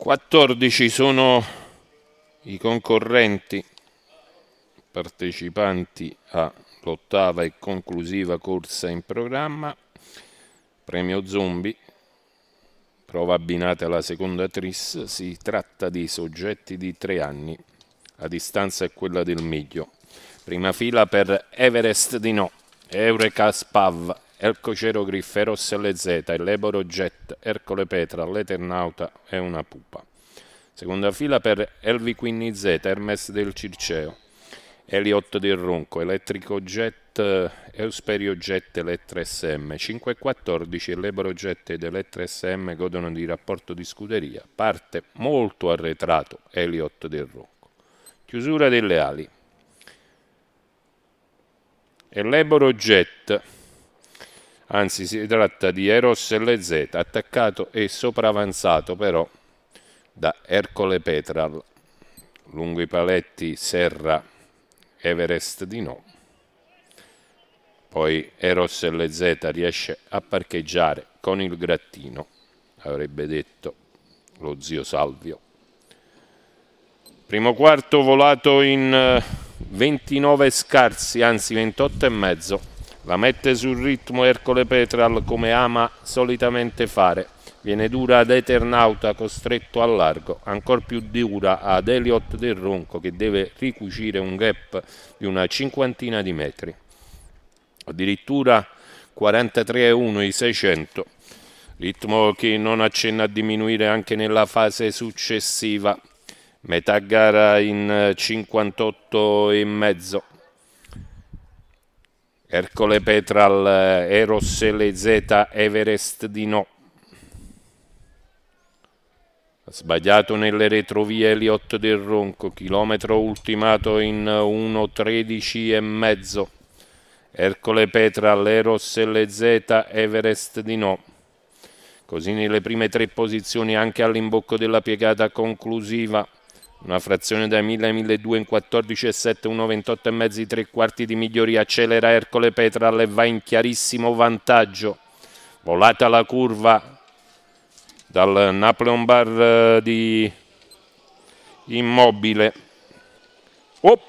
14 sono i concorrenti partecipanti all'ottava e conclusiva corsa in programma, premio zombie, prova abbinata alla seconda tris, si tratta di soggetti di tre anni, la distanza è quella del miglio. Prima fila per Everest di No, Eureka Spav, El Cocero Griffero LZ, il Leboro Jet, Ercole Petra, l'Eternauta e una pupa. Seconda fila per Elvi Quinni Z, Hermes del Circeo, Eliot del Ronco, Elettrico Jet, Eusperio Jet, Elettra SM. 5 e 14 Leboro Jet ed Elettra SM godono di rapporto di scuderia. Parte molto arretrato Eliot del Ronco. Chiusura delle ali. Eleboro Jet anzi si tratta di Eros LZ, attaccato e sopravanzato però da Ercole Petral, lungo i paletti Serra Everest di No. Poi Eros LZ riesce a parcheggiare con il grattino, avrebbe detto lo zio Salvio. Primo quarto volato in 29 eh, scarsi, anzi 28 e mezzo. La mette sul ritmo Ercole Petral come ama solitamente fare. Viene dura ad Eternauta costretto al largo, ancora più dura ad Elliot del Ronco che deve ricucire un gap di una cinquantina di metri. Addirittura 43,1 i 600. Ritmo che non accenna a diminuire anche nella fase successiva. Metà gara in 58,5 Ercole Petral, Eros eh, LZ, Everest di no. Sbagliato nelle retrovie Eliot del Ronco, chilometro ultimato in 1.13 e mezzo. Ercole Petral, Eros LZ, Everest di no. Così nelle prime tre posizioni anche all'imbocco della piegata conclusiva una frazione da 1000 ai 1200 in 14 e 7, 1, 28 e mezzi, tre quarti di miglioria, accelera Ercole Petral e va in chiarissimo vantaggio, volata la curva dal Napoleon Bar eh, di Immobile, Op!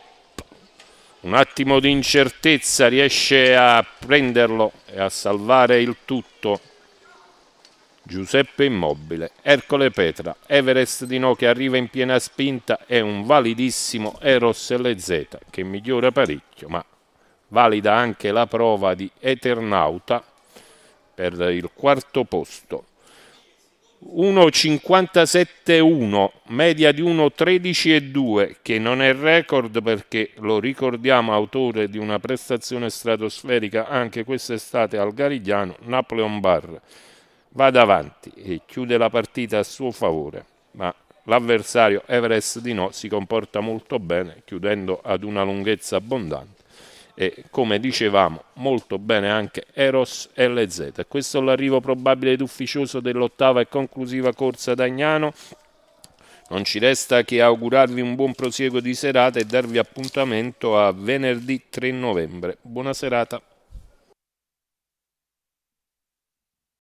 un attimo di incertezza riesce a prenderlo e a salvare il tutto, Giuseppe Immobile, Ercole Petra, Everest di No che arriva in piena spinta e un validissimo Eros LZ che migliora parecchio, ma valida anche la prova di Eternauta per il quarto posto. 1.57.1, media di 1.13.2, che non è record perché lo ricordiamo autore di una prestazione stratosferica anche quest'estate al Garigliano, Napoleon Barr va davanti e chiude la partita a suo favore, ma l'avversario Everest di No si comporta molto bene, chiudendo ad una lunghezza abbondante e come dicevamo molto bene anche Eros LZ. Questo è l'arrivo probabile ed ufficioso dell'ottava e conclusiva corsa d'Agnano. Non ci resta che augurarvi un buon prosieguo di serata e darvi appuntamento a venerdì 3 novembre. Buona serata.